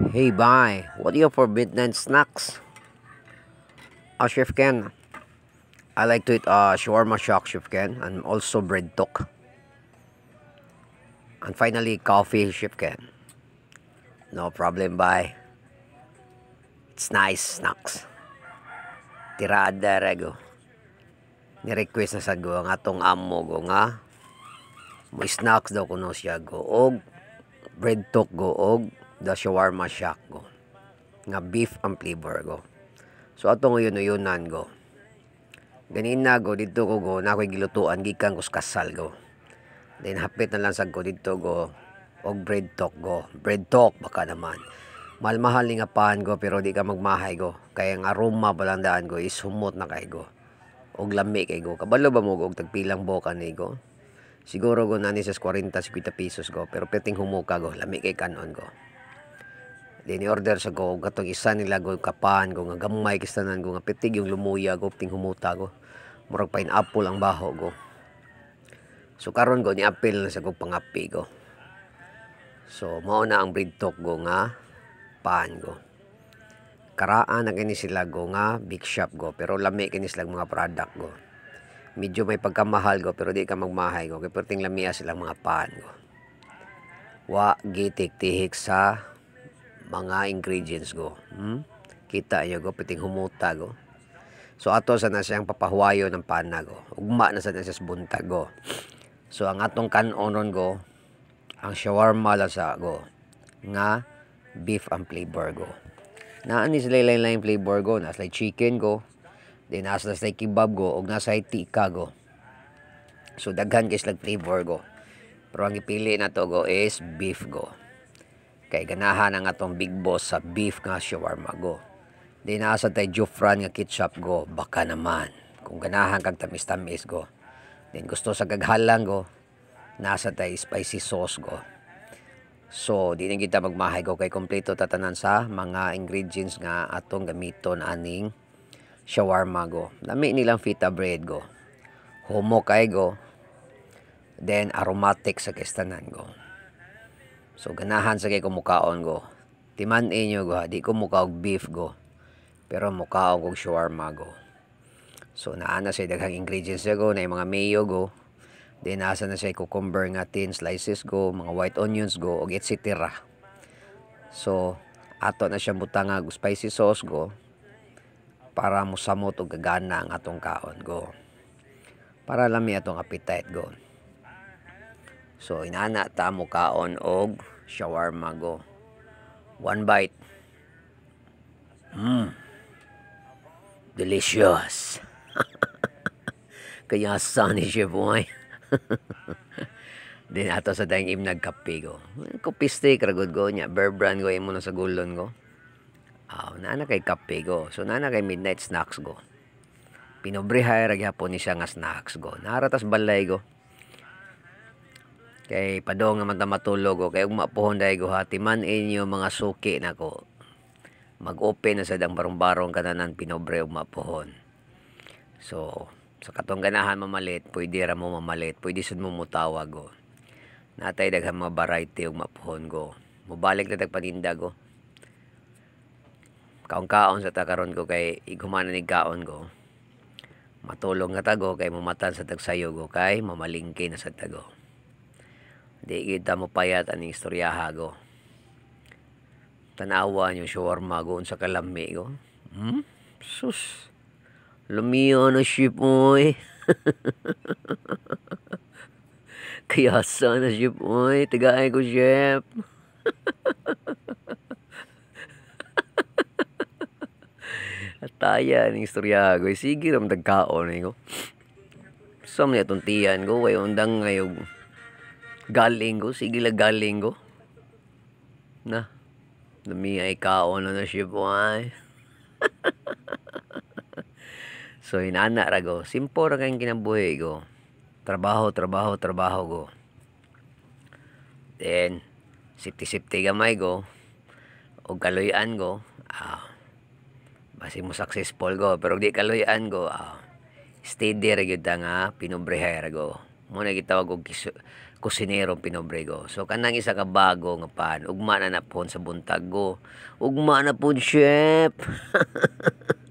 Hey, bye. What do you have for midnight snacks? A uh, Chef Ken. I like to eat uh, shawarma shock, Chef Ken, and also bread tok. And finally, coffee, Chef Ken. No problem, bye. It's nice snacks. Tirada rego. Ni-request na sa go ang atong amo go nga. May snacks daw kuno siya go og bread tok go og da shawarma shack go nga beef ang flavor go so ato ngayon uyunan go ganin na go dito ko go na ako'y gilutuan gikan ko kasal go then hapit na lang sag ko dito go og bread talk go bread talk baka naman malmahal ni nga pahan go pero di ka magmahay go kaya ang aroma balandaan go is humot na kay go og lami kay go kabalo ba mo go og tagpilang boka ni go siguro go nani sa 40 50 pesos go pero peting humuka go lami kay kanon go din order sa go gatong isa nila go kapan go nga gamay kistanan go nga pitig yung lumuya go ting humuta go murag pineapple ang baho go so karon go ni apple na sa go pangapi go so mao na ang breed talk go nga pan go karaan na kini sila go nga big shop go pero lami kini sila mga product go medyo may pagkamahal go pero di ka magmahay go kay perting lamia sila mga pan go wa gitik tihik sa mga ingredients go. Hmm? Kita nyo go, piting humuta go. So ato sa na siyang papahuwayo ng pana go. Ugma na sa na buntag go. So ang atong kanonon go, ang shawarma la sa nga beef ang flavor go. Naan is lay lain flavor go, nas lay chicken go, then as nas kebab go, ug nas lay tika go. So daghan guys lag flavor go. Pero ang ipili na to go is beef go. Kay ganahan ang atong big boss sa beef nga shawarma go. Di naasa tay jufran nga ketchup go, baka naman. Kung ganahan kag tamis-tamis go. Then gusto sa gaghalang go, nasa tay spicy sauce go. So, di na kita magmahay ko kay kompleto tatanan sa mga ingredients nga atong gamiton aning shawarma go. Lami nilang fita bread go. Homo kay go. Then aromatic sa kistanan go. So ganahan sa kay kumukaon go. Timan inyo go, di ko mukaog beef go. Pero mukaog og shawarma go. So naana sa daghang ingredients go, na mga mayo go. Then nasa na siya cucumber nga thin slices go, mga white onions go, og etc. So ato na siya butanga og spicy sauce go para musamot og gagana ang atong kaon go. Para lami atong appetite go. So inana ta mo kaon og shawarma go. One bite. Mm. Delicious. Kaya sunny siya boy. Din ato sa daing im nagkape go. Eh, Kupiste kragod go niya. Bear brand go imo na sa gulon go. Aw, oh, naana kay kape go. So naana kay midnight snacks go. Pinobrehay ra gyapon ni siya nga snacks go. Naratas balay go kay padong nga man matulog o kay ug dai guhati man inyo mga suki nako mag-open na sa dang barong-barong kananan pinobre ug so sa katong ganahan mamalit pwede ra mo mamalit pwede sud mo mutawag go natay daghang mga variety ug mapuhon go mobalik na tagpaninda go kaon-kaon sa takaron ko kay igumana ni kaon go matulog nga tago kay mamatan sa tagsayo go kay mamalingkay na sa tago Di kita mo payat aning istorya hago Tanawa nyo shawarma goon sa kalami go. Hmm? Sus. Lumiyo na ship mo eh. Kaya sana ship mo eh. Tagaay ko ship. Ataya taya istorya ko. Eh, sige ram dagkaon eh ko. Sa mga itong ko. Way eh, undang ngayog galinggo sige la galinggo na namiya ikaon ano na siya buhay so inana ra go simpo ra kang kinabuhi go trabaho trabaho trabaho go then sipti-sipti gamay go o kaloyan go ah, basi mo successful go pero di kaloyan go ah, steady ra gyud nga pinobreher go mo na ko og kusinerong pinobrego. So kanang isa ka bago nga pan, ugma na na pon sa buntag ko. Ugma na pon, chef.